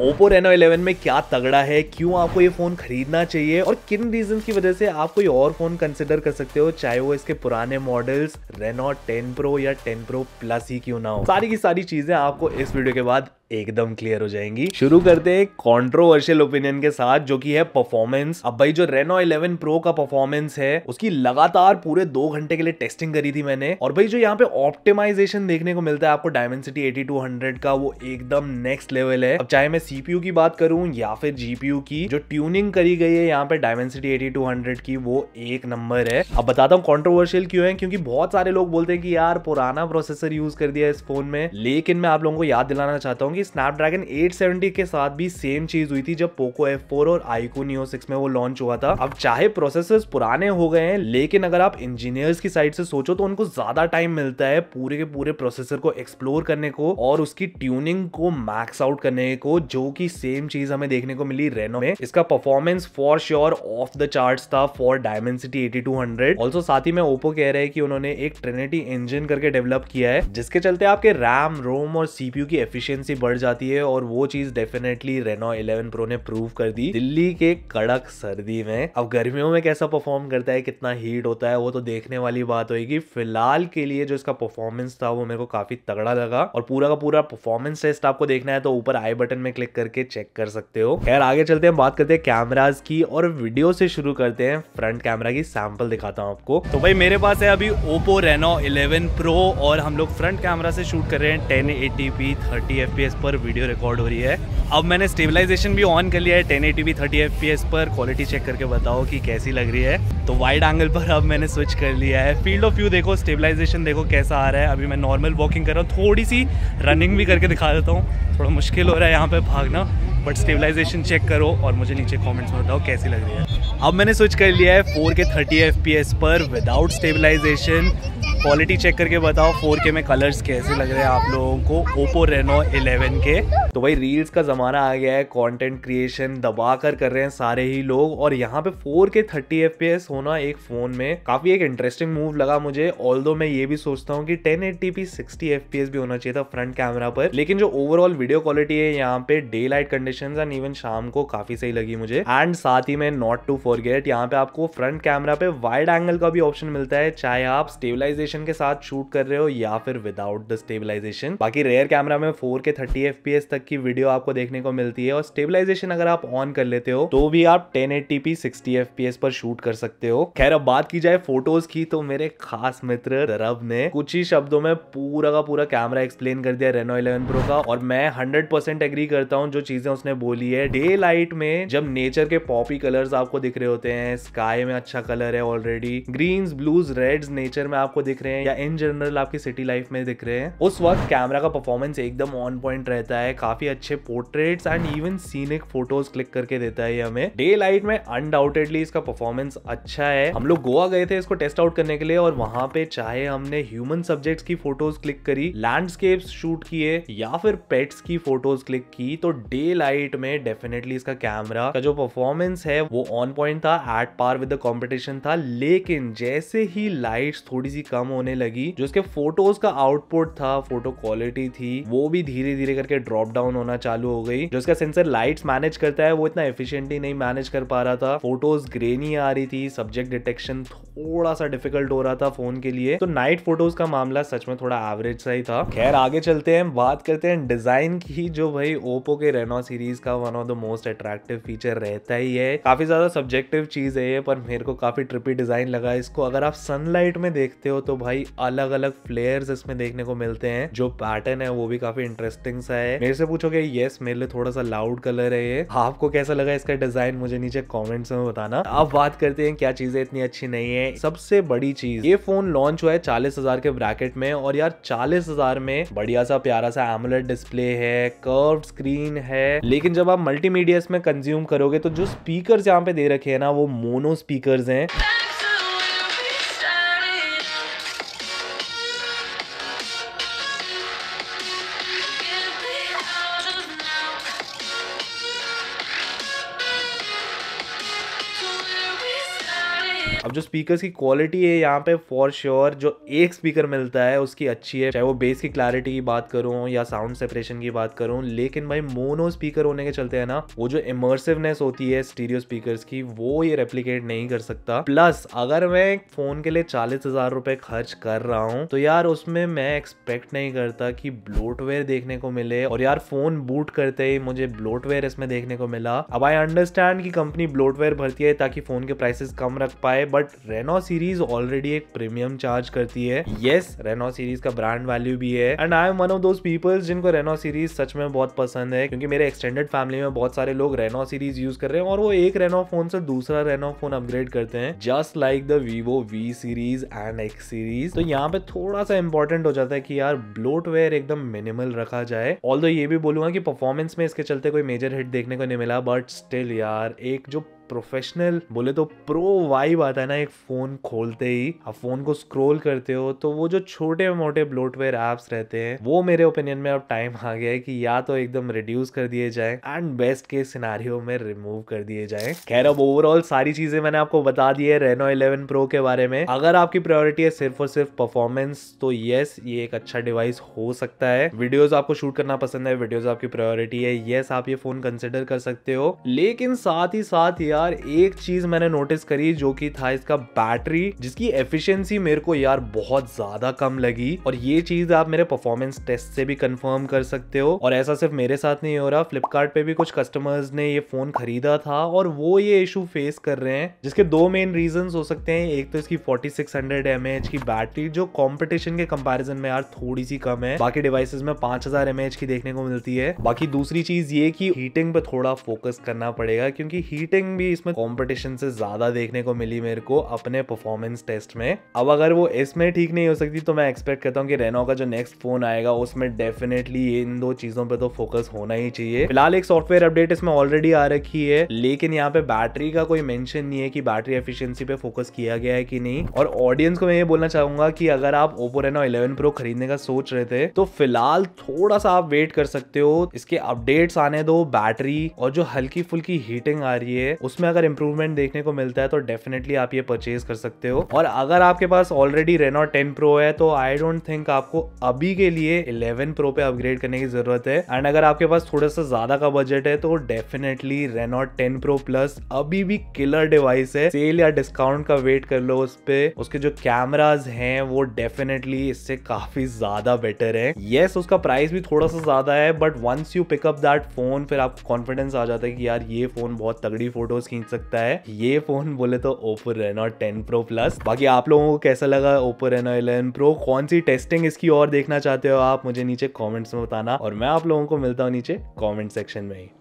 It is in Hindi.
ओप्पो रेनो 11 में क्या तगड़ा है क्यों आपको ये फ़ोन खरीदना चाहिए और किन रीजन की वजह से आप कोई और फ़ोन कंसिडर कर सकते हो चाहे वो इसके पुराने मॉडल्स रेनो 10 प्रो या 10 प्रो प्लस ही क्यों ना हो सारी की सारी चीज़ें आपको इस वीडियो के बाद एकदम क्लियर हो जाएंगी शुरू करते हैं कॉन्ट्रोवर्शियल ओपिनियन के साथ जो कि है परफॉर्मेंस अब भाई जो रेनो 11 प्रो का परफॉर्मेंस है उसकी लगातार पूरे दो घंटे के लिए टेस्टिंग करी थी मैंने और भाई जो यहाँ पे ऑप्टिमाइजेशन देखने को मिलता है आपको डायमेंसिटी एटी का वो एकदम नेक्स्ट लेवल है अब चाहे मैं सीपीयू की बात करूं या फिर जीपीयू की जो ट्यूनिंग करी गई है यहाँ पे डायमेंसिटी एटी की वो एक नंबर है अब बताता हूँ कॉन्ट्रोवर्शियल क्यों है क्योंकि बहुत सारे लोग बोलते हैं कि यार पुराना प्रोसेसर यूज कर दिया इस फोन में लेकिन मैं आप लोगों को याद दिलाना चाहता हूँ कि स्नैपड्रैगन 870 के साथ भी सेम चीज हुई थी जब पोको F4 और आईको नियो 6 में वो लॉन्च हुआ था अब चाहे प्रोसेसर्स पुराने हो गए हैं लेकिन अगर आप इंजीनियर्स की साइड से सोचो तो उनको ज्यादा टाइम मिलता है पूरे के पूरे प्रोसेसर को एक्सप्लोर करने को और उसकी ट्यूनिंग को मैक्स आउट करने को जो कि सेम चीज हमें देखने को मिली रेनो में इसका performance for sure off the chart था for Dimensity eighty two also साथ ही में ओपो कह रहे हैं कि उन्होंने एक ट्रेनिटी इंजन करके डेवलप किया है जिसके चलते आपके रैम रोम और सीपीयू की एफिशिएंसी बढ़ जाती है और वो चीज डेफिनेटली रेनो 11 प्रो ने प्रूव कर दी दिल्ली के कड़क सर्दी में अब गर्मियों में कैसा परफॉर्म करता है कितना हीट होता है वो तो देखने वाली बात होगी फिलहाल के लिए जो इसका परफॉर्मेंस था वो मेरे को काफी तगड़ा लगा और पूरा का पूरा परफॉर्मेंस टेस्ट आपको देखना है तो ऊपर आई बटन में क्लिक करके चेक कर सकते हो खैर आगे चलते हैं बात करते हैं कैमराज की और वीडियो से शुरू करते हैं फ्रंट कैमरा की सैंपल दिखाता हूँ आपको तो भाई मेरे पास है अभी ओप्पो रेनो इलेवन प्रो और हम लोग फ्रंट कैमरा से शूट कर रहे हैं टेन एटी 1080p 30 fps पर वीडियो रिकॉर्ड हो रही है अब मैंने स्टेबलाइजेशन भी ऑन कर लिया है टेन एटी थर्टी एफ पर क्वालिटी चेक करके बताओ कि कैसी लग रही है तो वाइड एंगल पर अब मैंने स्विच कर लिया है फील्ड ऑफ व्यू देखो स्टेबलाइजेशन देखो कैसा आ रहा है अभी मैं नॉर्मल वॉकिंग कर रहा हूँ थोड़ी सी रनिंग भी करके दिखा देता हूँ थोड़ा मुश्किल हो रहा है यहाँ पर भागना बट स्टेबलाइजेशन चेक करो और मुझे नीचे कमेंट्स में बताओ कैसी लग रही है अब मैंने स्विच कर लिया है four K thirty F P S पर विदाउट स्टेबलाइजेशन क्वालिटी चेक करके बताओ फोर के में कलर्स कैसे लग रहे हैं आप लोगों को ओप्पो रेनो 11 के तो भाई रील्स का ज़माना आ गया है कंटेंट क्रिएशन दबा कर कर रहे हैं सारे ही लोग और यहाँ पे 4 के 30 एफ होना एक फ़ोन में काफ़ी एक इंटरेस्टिंग मूव लगा मुझे ऑल मैं ये भी सोचता हूँ कि ten eighty P sixty F भी होना चाहिए था फ्रंट कैमरा पर लेकिन जो ओवरऑल वीडियो क्वालिटी है यहाँ पे day light location and even शाम को काफी सही लगी मुझे एंड साथ ही में नॉट टू फोर गेट यहाँ पे आपको फ्रंट कैमरा पे वाइड एंगल का भी ऑप्शन मिलता है चाहे आप स्टेबिलाईजेशन के साथ शूट कर रहे हो या फिर विदाउट द स्टेबिलाईजेशन बाकी रेयर कैमरा में फोर के थर्टी एफ तक की वीडियो आपको देखने को मिलती है और स्टेबिलाईजेशन अगर आप ऑन कर लेते हो तो भी आप ten eighty P sixty F पर शूट कर सकते हो खैर अब बात की जाए फोटोज की तो मेरे खास मित्र रब ने कुछ ही शब्दों में पूरा का पूरा कैमरा एक्सप्लेन कर दिया रेनो इलेवन प्रो का और मैं हंड्रेड परसेंट एग्री करता हूँ जो चीजें उसने बोली है डे लाइट में जब नेचर के पॉपी कलर्स आपको दिख रहे होते हैं स्काई में अच्छा कलर है already green blues reds nature में आपको दिख रहे हैं या इन जनरल आपकी सिटी लाइफ में दिख रहे हैं उस वक्त कैमरा का परफॉर्मेंस एकदम ऑन पॉइंट रहता है काफी अच्छे portraits and even scenic photos click करके देता है हमें डे लाइट में अनडाउटेडली इसका परफॉर्मेंस अच्छा है हम लोग गोवा गए थे इसको टेस्ट आउट करने के लिए और वहां पे चाहे हमने ह्यूमन सब्जेक्ट्स की फोटोज क्लिक करी लैंडस्केप्स शूट किए या फिर पेट्स की फोटोज क्लिक की तो डे लाइट लाइट में डेफिनेटली इसका कैमरा का जो परफॉर्मेंस है वो ऑन पॉइंट था at par with the competition था लेकिन जैसे ही लाइट्स थोड़ी सी कम होने लगी जो इसके फोटोज का आउटपुट था फोटो क्वालिटी थी वो भी धीरे धीरे करके ड्रॉप डाउन होना चालू हो गई जो इसका सेंसर लाइट्स मैनेज करता है वो इतना एफिशियंटली नहीं मैनेज कर पा रहा था फोटोज ग्रेनी आ रही थी सब्जेक्ट डिटेक्शन थोड़ा सा डिफिकल्ट हो रहा था फोन के लिए तो नाइट फोटोज का मामला सच में थोड़ा एवरेज सा ही था खैर आगे चलते हैं बात करते हैं डिजाइन की जो भाई ओप्पो के रेनो सीरीज सीरीज का one of the most attractive feature रहता ही है काफी ज्यादा सब्जेक्टिव चीज है ये पर मेरे को काफी ट्रिपी डिजाइन लगा इसको अगर आप सनलाइट में देखते हो तो भाई अलग अलग फ्लेयर्स इसमें देखने को मिलते हैं जो पैटर्न है वो भी काफी इंटरेस्टिंग सा है मेरे से पूछोगे येस मेरे लिए थोड़ा सा लाउड कलर है ये आपको कैसा लगा इसका डिजाइन मुझे नीचे कॉमेंट्स में बताना आप बात करते हैं क्या चीजें इतनी अच्छी नहीं है सबसे बड़ी चीज ये फोन लॉन्च हुआ है चालीस हजार के ब्रैकेट में और यार चालीस हजार में बढ़िया सा प्यारा सा एमुलेट डिस्प्ले है कर्व स्क्रीन है लेकिन जब आप मल्टीमीडिया में कंज्यूम करोगे तो जो स्पीकर्स यहाँ पे दे रखे हैं ना वो मोनो स्पीकर्स हैं अब जो स्पीकर की क्वालिटी है यहाँ पे फॉर श्योर sure, जो एक स्पीकर मिलता है उसकी अच्छी है चाहे वो बेस की क्लैरिटी की बात करूँ या साउंड सेपरेशन की बात करूँ लेकिन भाई मोनो स्पीकर होने के चलते है ना वो जो इमर्सिवनेस होती है स्टीरियो स्पीकर की वो ये रेप्लीकेट नहीं कर सकता प्लस अगर मैं फोन के लिए चालीस हजार रुपए खर्च कर रहा हूँ तो यार उसमें मैं एक्सपेक्ट नहीं करता कि ब्लोटवेयर देखने को मिले और यार फोन बूट करते ही मुझे ब्लोटवेयर इसमें देखने को मिला अब आई अंडरस्टैंड की कंपनी ब्लोटवेयर भरती है ताकि फोन के प्राइसेस कम रख पाए but but Reno series already एक प्रीमियम चार्ज करती है येस रेनो सीरीज का ब्रांड वैल्यू भी है and I am one of those peoples जिनको रेनो सीरीज सच में बहुत पसंद है क्योंकि मेरे एक्सटेंडेड फैमिली में बहुत सारे लोग रेनो सीरीज यूज कर रहे हैं और वो एक रेनो फोन से दूसरा रेनो फोन अपग्रेड करते हैं just like the Vivo V series and X series तो यहाँ पे थोड़ा सा इंपॉर्टेंट हो जाता है कि यार ब्लोट वेयर एकदम मिनिमल रखा जाए ऑल ये भी बोलूंगा कि परफॉर्मेंस में इसके चलते कोई मेजर हिट देखने को नहीं मिला बट स्टिल यार एक जो प्रोफेशनल बोले तो प्रो वाइब आता है ना एक फ़ोन खोलते ही आप फ़ोन को स्क्रोल करते हो तो वो जो छोटे मोटे ब्लोटवेयर एप्स रहते हैं वो मेरे ओपिनियन में अब टाइम आ गया है कि या तो एकदम रिड्यूस कर दिए जाए एंड बेस्ट के सिनारियो में रिमूव कर दिए जाए खैर अब ओवरऑल सारी चीज़ें मैंने आपको बता दी है रेनो इलेवन प्रो के बारे में अगर आपकी प्रायोरिटी है सिर्फ और सिर्फ परफॉर्मेंस तो यस ये एक अच्छा डिवाइस हो सकता है वीडियोज आपको शूट करना पसंद है वीडियोज आपकी प्रायोरिटी है यस आप ये फोन कंसिडर कर सकते हो लेकिन साथ ही साथ ये यार एक चीज मैंने नोटिस करी जो कि था इसका बैटरी जिसकी एफिशिएंसी मेरे को यार बहुत ज्यादा कम लगी और ये चीज आप मेरे परफॉर्मेंस टेस्ट से भी कंफर्म कर सकते हो और ऐसा सिर्फ मेरे साथ नहीं हो रहा फ्लिपकार्ट पे भी कुछ कस्टमर्स ने ये फोन खरीदा था और वो ये इशू फेस कर रहे हैं जिसके दो मेन रीजन हो सकते हैं एक तो इसकी फोर्टी सिक्स की बैटरी जो कॉम्पिटिशन के कंपेरिजन में यार थोड़ी सी कम है बाकी डिवाइसेज में पांच हजार की देखने को मिलती है बाकी दूसरी चीज ये की हीटिंग पे थोड़ा फोकस करना पड़ेगा क्योंकि हीटिंग भी भी इसमें कॉम्पिटिशन से ज्यादा देखने को मिली मेरे को अपने परफॉर्मेंस टेस्ट में अब अगर वो इसमें ठीक नहीं हो सकती तो मैं एक्सपेक्ट करता हूँ कि रेनो का जो नेक्स्ट फोन आएगा उसमें डेफिनेटली इन दो चीजों पर तो फोकस होना ही चाहिए फिलहाल एक सॉफ्टवेयर अपडेट इसमें ऑलरेडी आ रखी है लेकिन यहाँ पे बैटरी का कोई मेंशन नहीं है कि बैटरी एफिशिएंसी पे फोकस किया गया है कि नहीं और ऑडियंस को मैं ये बोलना चाहूंगा कि अगर आप ओपो रेनो 11 प्रो खरीदने का सोच रहे थे तो फिलहाल थोड़ा सा आप वेट कर सकते हो इसके अपडेट्स आने दो बैटरी और जो हल्की फुल्की हीटिंग आ रही है उस उसमें अगर इंप्रूवमेंट देखने को मिलता है तो डेफिनेटली आप ये परचेज कर सकते हो और अगर आपके पास ऑलरेडी रेनो टेन प्रो है तो आई डोंट थिंक आपको अभी के लिए इलेवन प्रो पे अपग्रेड करने की जरूरत है एंड अगर आपके पास थोड़ा सा ज्यादा का बजट है तो definitely Reno ten pro plus अभी भी किलर डिवाइस है सेल या डिस्काउंट का वेट कर लो उस पर उसके जो कैमराज हैं वो डेफिनेटली इससे काफी ज्यादा बेटर है येस yes, उसका प्राइस भी थोड़ा सा ज्यादा है but once you pick up that phone फिर आपको कॉन्फिडेंस आ जाता है कि यार ये फोन बहुत तगड़ी फोटोज खींच सकता है ये फोन बोले तो Oppo Reno ten pro plus बाकी आप लोगों को कैसा लगा ओप्पो रेनो इलेवन प्रो कौन सी टेस्टिंग इसकी और देखना चाहते हो आप मुझे नीचे कॉमेंट्स में बताना और मैं आप लोगों को मिलता हूँ नीचे कॉमेंट सेक्शन में ही